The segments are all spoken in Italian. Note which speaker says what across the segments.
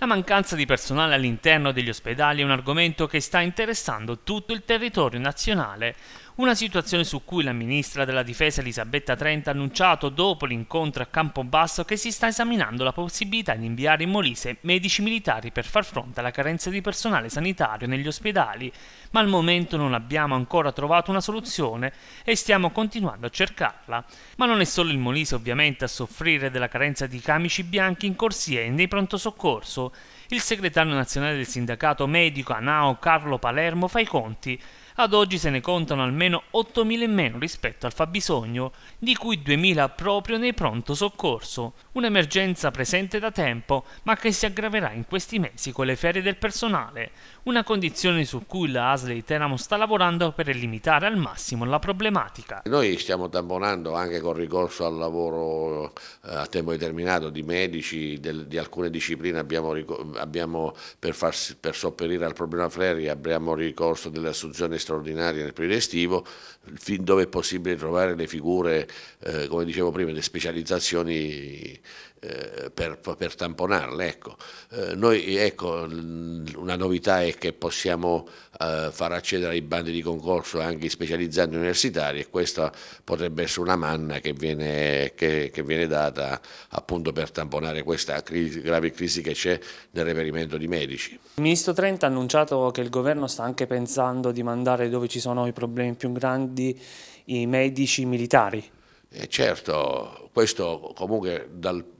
Speaker 1: La mancanza di personale all'interno degli ospedali è un argomento che sta interessando tutto il territorio nazionale. Una situazione su cui la ministra della difesa Elisabetta Trenta ha annunciato dopo l'incontro a Campobasso che si sta esaminando la possibilità di inviare in Molise medici militari per far fronte alla carenza di personale sanitario negli ospedali, ma al momento non abbiamo ancora trovato una soluzione e stiamo continuando a cercarla. Ma non è solo il Molise ovviamente a soffrire della carenza di camici bianchi in corsia e nei pronto soccorso. Il segretario nazionale del sindacato medico Anao Carlo Palermo fa i conti ad oggi se ne contano almeno 8.000 in meno rispetto al fabbisogno, di cui 2.000 proprio nei pronto soccorso, un'emergenza presente da tempo ma che si aggraverà in questi mesi con le ferie del personale, una condizione su cui la ASL di Teramo sta lavorando per limitare al massimo la problematica.
Speaker 2: Noi stiamo tamponando anche con ricorso al lavoro eh, a tempo determinato di medici, di alcune discipline abbiamo, abbiamo per, far, per sopperire al problema Freri abbiamo ricorso delle assunzioni straordinaria nel periodo estivo, fin dove è possibile trovare le figure, eh, come dicevo prima, le specializzazioni eh, per, per, tamponarle. Ecco. Eh, noi, ecco, una novità è che possiamo eh, far accedere ai bandi di concorso anche i specializzanti universitari e questa potrebbe essere una manna che viene, che, che viene data appunto per tamponare questa crisi, grave crisi che c'è nel reperimento di medici.
Speaker 1: Il ministro Trenta ha annunciato che il governo sta anche pensando di mandare dove ci sono i problemi più grandi i medici militari.
Speaker 2: E eh, certo, questo comunque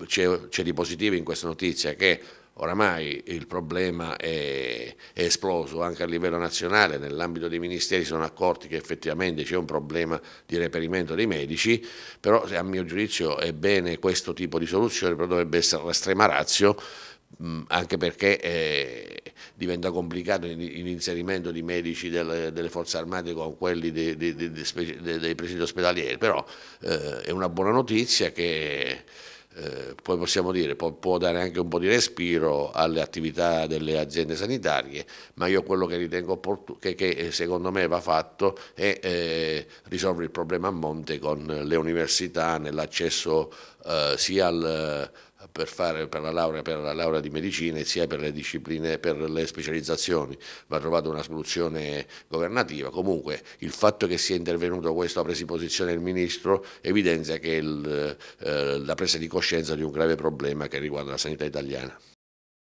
Speaker 2: c'è, di positivo in questa notizia che oramai il problema è, è esploso anche a livello nazionale, nell'ambito dei ministeri sono accorti che effettivamente c'è un problema di reperimento dei medici, però a mio giudizio è bene questo tipo di soluzione, però dovrebbe essere l'estrema razio Mm, anche perché eh, diventa complicato l'inserimento di medici delle, delle, forze armate con quelli dei, dei, dei, dei presidi ospedalieri, però eh, è una buona notizia che eh, poi possiamo dire può, può, dare anche un po' di respiro alle attività delle aziende sanitarie, ma io quello che ritengo opportuno, che, che, eh, secondo me va fatto è eh, risolvere il problema a monte con le università nell'accesso eh, sia al per fare per la, laurea, per la laurea, di medicina e sia per le discipline, per le specializzazioni, va trovata una soluzione governativa. Comunque il fatto che sia intervenuto questo ha preso posizione il Ministro evidenzia
Speaker 1: che il, eh, la presa di coscienza di un grave problema che riguarda la sanità italiana.